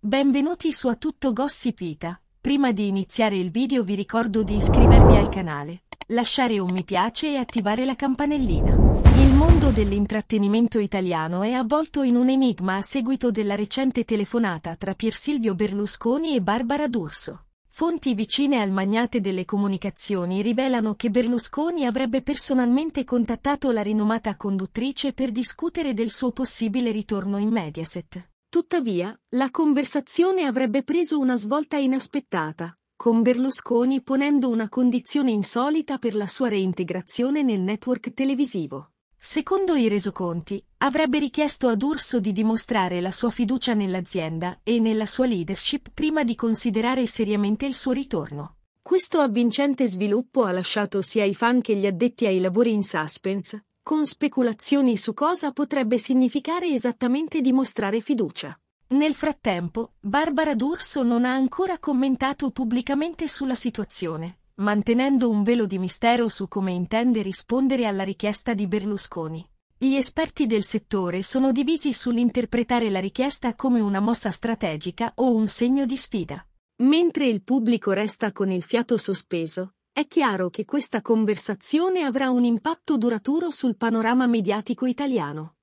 Benvenuti su A Tutto Gossip Ita. Prima di iniziare il video vi ricordo di iscrivervi al canale, lasciare un mi piace e attivare la campanellina. Il mondo dell'intrattenimento italiano è avvolto in un enigma a seguito della recente telefonata tra Pier Silvio Berlusconi e Barbara D'Urso. Fonti vicine al magnate delle comunicazioni rivelano che Berlusconi avrebbe personalmente contattato la rinomata conduttrice per discutere del suo possibile ritorno in Mediaset. Tuttavia, la conversazione avrebbe preso una svolta inaspettata, con Berlusconi ponendo una condizione insolita per la sua reintegrazione nel network televisivo. Secondo i resoconti, avrebbe richiesto ad Urso di dimostrare la sua fiducia nell'azienda e nella sua leadership prima di considerare seriamente il suo ritorno. Questo avvincente sviluppo ha lasciato sia i fan che gli addetti ai lavori in suspense, con speculazioni su cosa potrebbe significare esattamente dimostrare fiducia. Nel frattempo, Barbara D'Urso non ha ancora commentato pubblicamente sulla situazione, mantenendo un velo di mistero su come intende rispondere alla richiesta di Berlusconi. Gli esperti del settore sono divisi sull'interpretare la richiesta come una mossa strategica o un segno di sfida. Mentre il pubblico resta con il fiato sospeso, è chiaro che questa conversazione avrà un impatto duraturo sul panorama mediatico italiano.